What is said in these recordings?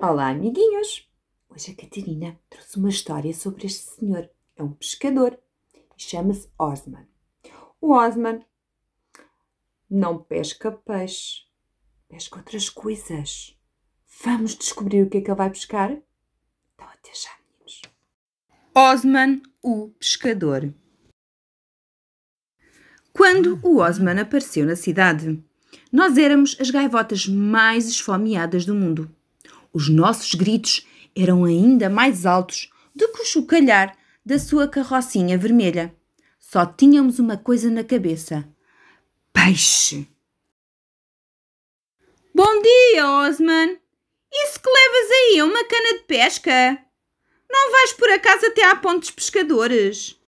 Olá, amiguinhos! Hoje a Catarina trouxe uma história sobre este senhor. É um pescador e chama-se Osman. O Osman não pesca peixe, pesca outras coisas. Vamos descobrir o que é que ele vai pescar? Então, até já, meninos. Osman, o pescador. Quando o Osman apareceu na cidade, nós éramos as gaivotas mais esfomeadas do mundo os nossos gritos eram ainda mais altos do que o chocalhar da sua carrocinha vermelha. Só tínhamos uma coisa na cabeça: peixe. Bom dia, Osman! Isso que levas aí é uma cana de pesca? Não vais por acaso até à ponte dos pescadores?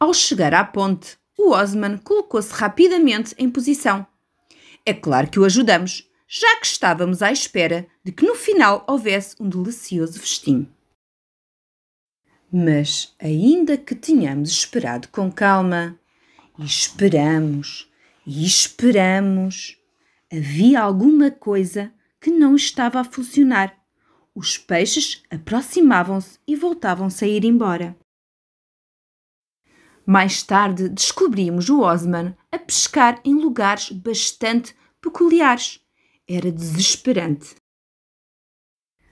Ao chegar à ponte, o Osman colocou-se rapidamente em posição. É claro que o ajudamos, já que estávamos à espera de que no final houvesse um delicioso festim. Mas, ainda que tenhamos esperado com calma, e esperamos, e esperamos, havia alguma coisa que não estava a funcionar. Os peixes aproximavam-se e voltavam-se a ir embora. Mais tarde descobrimos o Osman a pescar em lugares bastante peculiares, era desesperante.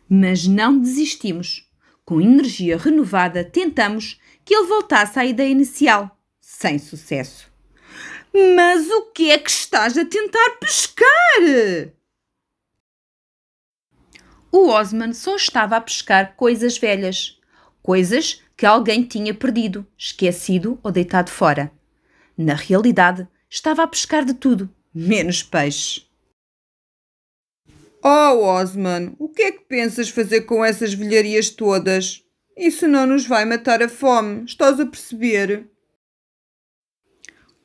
Mas não desistimos. Com energia renovada, tentamos que ele voltasse à ideia inicial, sem sucesso. Mas o que é que estás a tentar pescar? O Osman só estava a pescar coisas velhas, coisas que alguém tinha perdido, esquecido ou deitado fora. Na realidade, estava a pescar de tudo, menos peixe. Oh, Osman, o que é que pensas fazer com essas velharias todas? Isso não nos vai matar a fome, estás a perceber?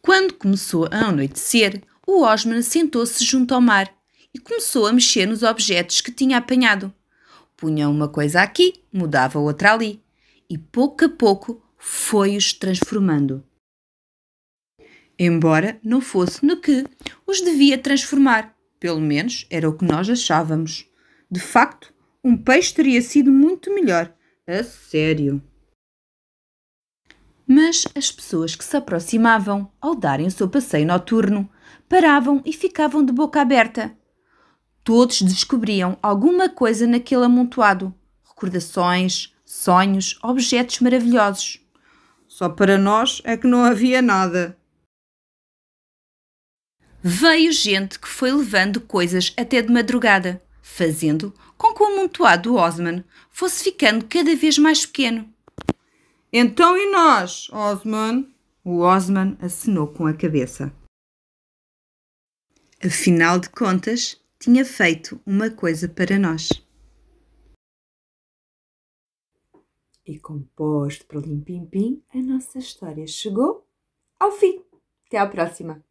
Quando começou a anoitecer, o Osman sentou-se junto ao mar e começou a mexer nos objetos que tinha apanhado. Punha uma coisa aqui, mudava outra ali, e pouco a pouco foi-os transformando. Embora não fosse no que os devia transformar, pelo menos era o que nós achávamos. De facto, um peixe teria sido muito melhor. A sério. Mas as pessoas que se aproximavam, ao darem o seu passeio noturno, paravam e ficavam de boca aberta. Todos descobriam alguma coisa naquele amontoado: recordações, sonhos, objetos maravilhosos. Só para nós é que não havia nada, veio gente que foi levando coisas até de madrugada, fazendo com que o amontoado do Osman fosse ficando cada vez mais pequeno. Então e nós, Osman? O Osman acenou com a cabeça. Afinal de contas, tinha feito uma coisa para nós. E composto para o Limpim Pim, a nossa história chegou ao fim. Até à próxima!